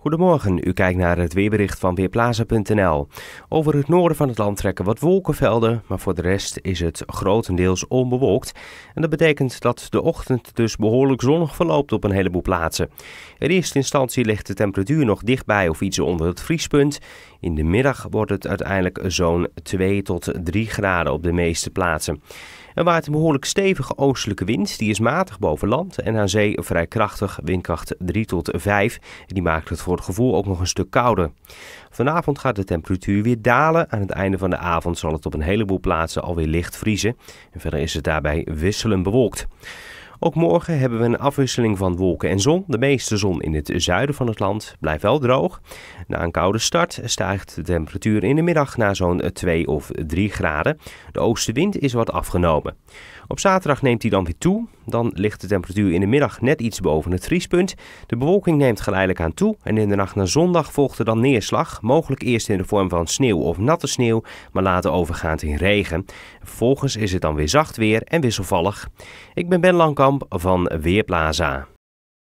Goedemorgen, u kijkt naar het weerbericht van Weerplaza.nl. Over het noorden van het land trekken wat wolkenvelden, maar voor de rest is het grotendeels onbewolkt. En dat betekent dat de ochtend dus behoorlijk zonnig verloopt op een heleboel plaatsen. In eerste instantie ligt de temperatuur nog dichtbij of iets onder het vriespunt. In de middag wordt het uiteindelijk zo'n 2 tot 3 graden op de meeste plaatsen. Er waait een behoorlijk stevige oostelijke wind. Die is matig boven land en aan zee vrij krachtig, windkracht 3 tot 5. Die maakt het voor het gevoel ook nog een stuk kouder. Vanavond gaat de temperatuur weer dalen. Aan het einde van de avond zal het op een heleboel plaatsen alweer licht vriezen. En verder is het daarbij wisselend bewolkt. Ook morgen hebben we een afwisseling van wolken en zon. De meeste zon in het zuiden van het land blijft wel droog. Na een koude start stijgt de temperatuur in de middag naar zo'n 2 of 3 graden. De oostenwind is wat afgenomen. Op zaterdag neemt hij dan weer toe. Dan ligt de temperatuur in de middag net iets boven het vriespunt. De bewolking neemt geleidelijk aan toe en in de nacht naar zondag volgt er dan neerslag. Mogelijk eerst in de vorm van sneeuw of natte sneeuw, maar later overgaand in regen. Vervolgens is het dan weer zacht weer en wisselvallig. Ik ben Ben Langkamp van Weerplaza.